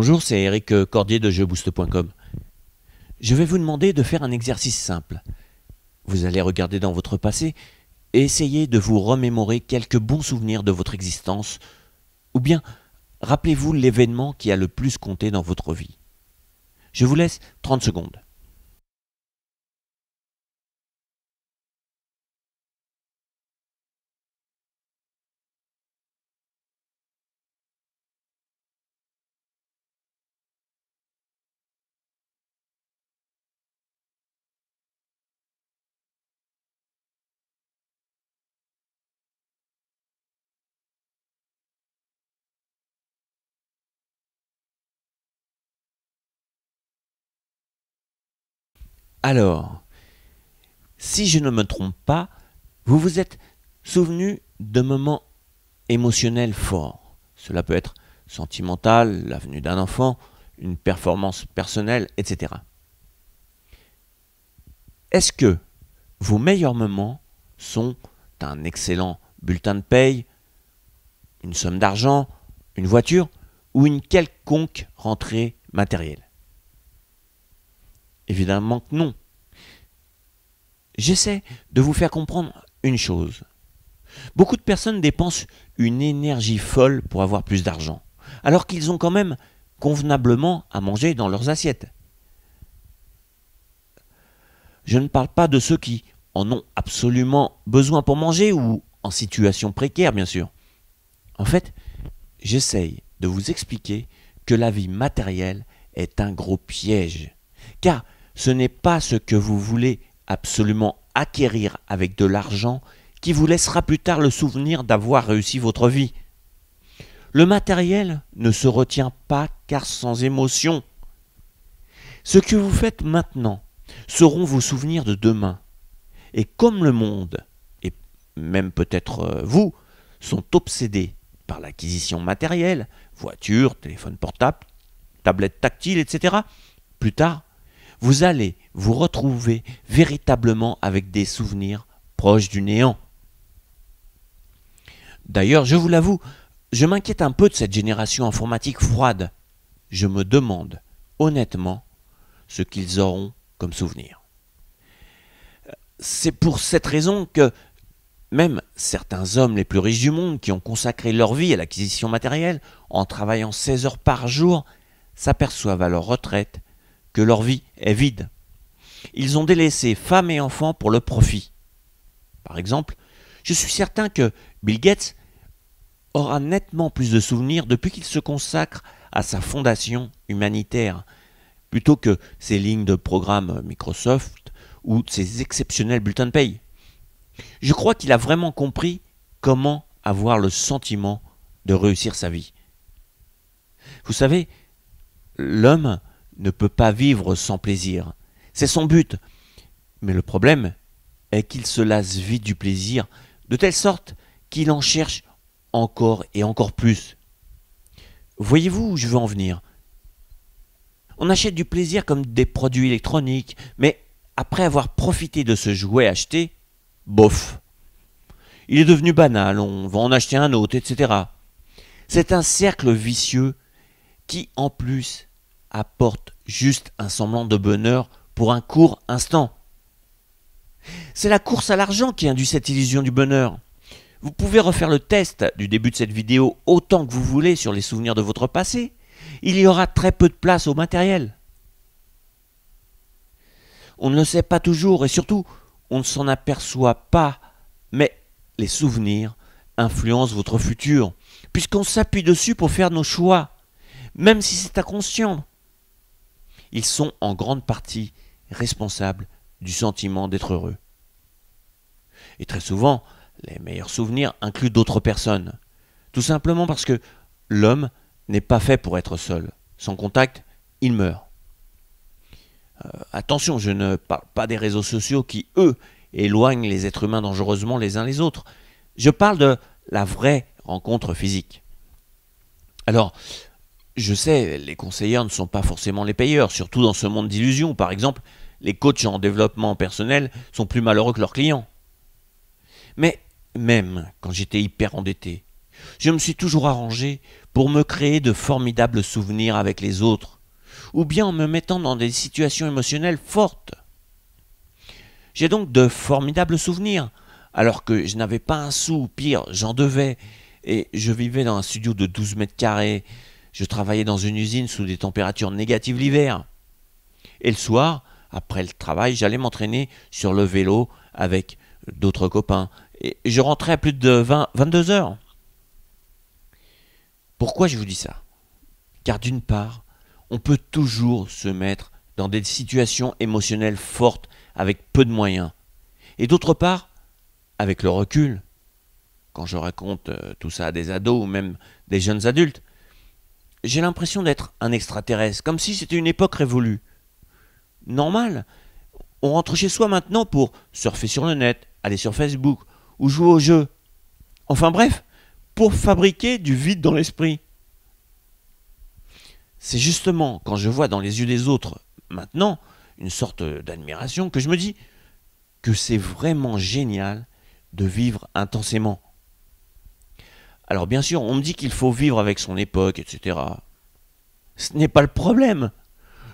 Bonjour, c'est Eric euh, Cordier de jeuxboost.com. Je vais vous demander de faire un exercice simple. Vous allez regarder dans votre passé et essayer de vous remémorer quelques bons souvenirs de votre existence, ou bien rappelez-vous l'événement qui a le plus compté dans votre vie. Je vous laisse 30 secondes. Alors, si je ne me trompe pas, vous vous êtes souvenu de moments émotionnels forts. Cela peut être sentimental, la venue d'un enfant, une performance personnelle, etc. Est-ce que vos meilleurs moments sont un excellent bulletin de paye, une somme d'argent, une voiture ou une quelconque rentrée matérielle Évidemment que non. J'essaie de vous faire comprendre une chose. Beaucoup de personnes dépensent une énergie folle pour avoir plus d'argent, alors qu'ils ont quand même convenablement à manger dans leurs assiettes. Je ne parle pas de ceux qui en ont absolument besoin pour manger ou en situation précaire, bien sûr. En fait, j'essaie de vous expliquer que la vie matérielle est un gros piège, car ce n'est pas ce que vous voulez absolument acquérir avec de l'argent qui vous laissera plus tard le souvenir d'avoir réussi votre vie. Le matériel ne se retient pas car sans émotion. Ce que vous faites maintenant seront vos souvenirs de demain. Et comme le monde, et même peut-être euh, vous, sont obsédés par l'acquisition matérielle, voiture, téléphone portable, tablette tactile, etc., plus tard, vous allez vous retrouver véritablement avec des souvenirs proches du néant. D'ailleurs, je vous l'avoue, je m'inquiète un peu de cette génération informatique froide. Je me demande, honnêtement, ce qu'ils auront comme souvenir. C'est pour cette raison que même certains hommes les plus riches du monde qui ont consacré leur vie à l'acquisition matérielle en travaillant 16 heures par jour s'aperçoivent à leur retraite leur vie est vide. Ils ont délaissé femmes et enfants pour le profit. Par exemple, je suis certain que Bill Gates aura nettement plus de souvenirs depuis qu'il se consacre à sa fondation humanitaire, plutôt que ses lignes de programme Microsoft ou ses exceptionnels bulletins de paye. Je crois qu'il a vraiment compris comment avoir le sentiment de réussir sa vie. Vous savez, l'homme ne peut pas vivre sans plaisir. C'est son but. Mais le problème est qu'il se lasse vite du plaisir, de telle sorte qu'il en cherche encore et encore plus. Voyez-vous où je veux en venir On achète du plaisir comme des produits électroniques, mais après avoir profité de ce jouet acheté, bof. Il est devenu banal, on va en acheter un autre, etc. C'est un cercle vicieux qui, en plus, apporte juste un semblant de bonheur pour un court instant. C'est la course à l'argent qui induit cette illusion du bonheur. Vous pouvez refaire le test du début de cette vidéo autant que vous voulez sur les souvenirs de votre passé. Il y aura très peu de place au matériel. On ne le sait pas toujours et surtout, on ne s'en aperçoit pas, mais les souvenirs influencent votre futur, puisqu'on s'appuie dessus pour faire nos choix, même si c'est inconscient ils sont en grande partie responsables du sentiment d'être heureux. Et très souvent, les meilleurs souvenirs incluent d'autres personnes. Tout simplement parce que l'homme n'est pas fait pour être seul. Sans contact, il meurt. Euh, attention, je ne parle pas des réseaux sociaux qui, eux, éloignent les êtres humains dangereusement les uns les autres. Je parle de la vraie rencontre physique. Alors, je sais, les conseillers ne sont pas forcément les payeurs, surtout dans ce monde d'illusions. Par exemple, les coachs en développement personnel sont plus malheureux que leurs clients. Mais même quand j'étais hyper endetté, je me suis toujours arrangé pour me créer de formidables souvenirs avec les autres, ou bien en me mettant dans des situations émotionnelles fortes. J'ai donc de formidables souvenirs, alors que je n'avais pas un sou, pire, j'en devais, et je vivais dans un studio de 12 mètres carrés, je travaillais dans une usine sous des températures négatives l'hiver. Et le soir, après le travail, j'allais m'entraîner sur le vélo avec d'autres copains. Et je rentrais à plus de 20, 22 heures. Pourquoi je vous dis ça Car d'une part, on peut toujours se mettre dans des situations émotionnelles fortes avec peu de moyens. Et d'autre part, avec le recul, quand je raconte euh, tout ça à des ados ou même des jeunes adultes, j'ai l'impression d'être un extraterrestre, comme si c'était une époque révolue. Normal. On rentre chez soi maintenant pour surfer sur le net, aller sur Facebook, ou jouer aux jeux. Enfin bref, pour fabriquer du vide dans l'esprit. C'est justement quand je vois dans les yeux des autres, maintenant, une sorte d'admiration, que je me dis que c'est vraiment génial de vivre intensément. Alors bien sûr, on me dit qu'il faut vivre avec son époque, etc. Ce n'est pas le problème.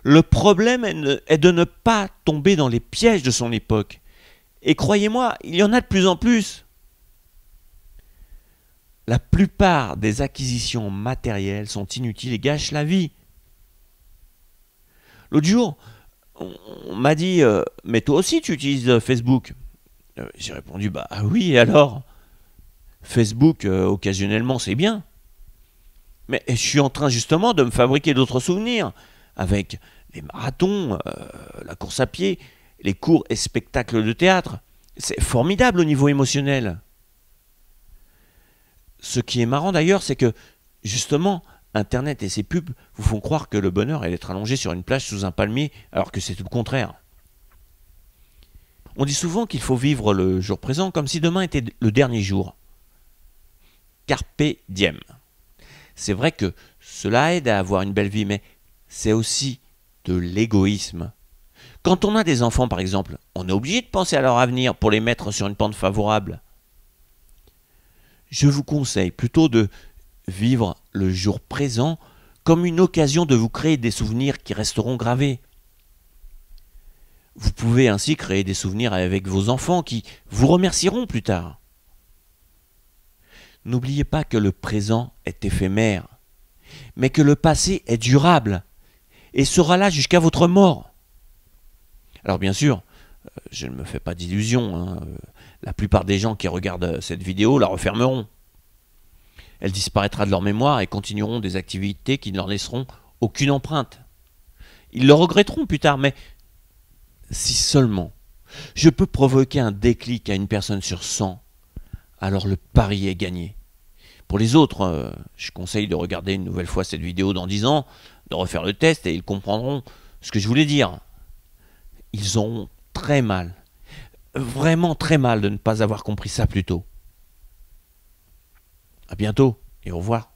Le problème est de ne pas tomber dans les pièges de son époque. Et croyez-moi, il y en a de plus en plus. La plupart des acquisitions matérielles sont inutiles et gâchent la vie. L'autre jour, on m'a dit euh, Mais toi aussi, tu utilises euh, Facebook euh, J'ai répondu Bah oui, alors Facebook, euh, occasionnellement, c'est bien. Mais je suis en train justement de me fabriquer d'autres souvenirs avec les marathons, euh, la course à pied, les cours et spectacles de théâtre. C'est formidable au niveau émotionnel. Ce qui est marrant d'ailleurs, c'est que justement, Internet et ses pubs vous font croire que le bonheur est d'être allongé sur une plage sous un palmier, alors que c'est tout le contraire. On dit souvent qu'il faut vivre le jour présent comme si demain était le dernier jour carpe diem. C'est vrai que cela aide à avoir une belle vie, mais c'est aussi de l'égoïsme. Quand on a des enfants, par exemple, on est obligé de penser à leur avenir pour les mettre sur une pente favorable. Je vous conseille plutôt de vivre le jour présent comme une occasion de vous créer des souvenirs qui resteront gravés. Vous pouvez ainsi créer des souvenirs avec vos enfants qui vous remercieront plus tard. N'oubliez pas que le présent est éphémère, mais que le passé est durable et sera là jusqu'à votre mort. Alors bien sûr, euh, je ne me fais pas d'illusions, hein, euh, la plupart des gens qui regardent euh, cette vidéo la refermeront. Elle disparaîtra de leur mémoire et continueront des activités qui ne leur laisseront aucune empreinte. Ils le regretteront plus tard, mais si seulement je peux provoquer un déclic à une personne sur 100 alors le pari est gagné. Pour les autres, hein, je conseille de regarder une nouvelle fois cette vidéo dans 10 ans, de refaire le test et ils comprendront ce que je voulais dire. Ils auront très mal, vraiment très mal de ne pas avoir compris ça plus tôt. À bientôt et au revoir.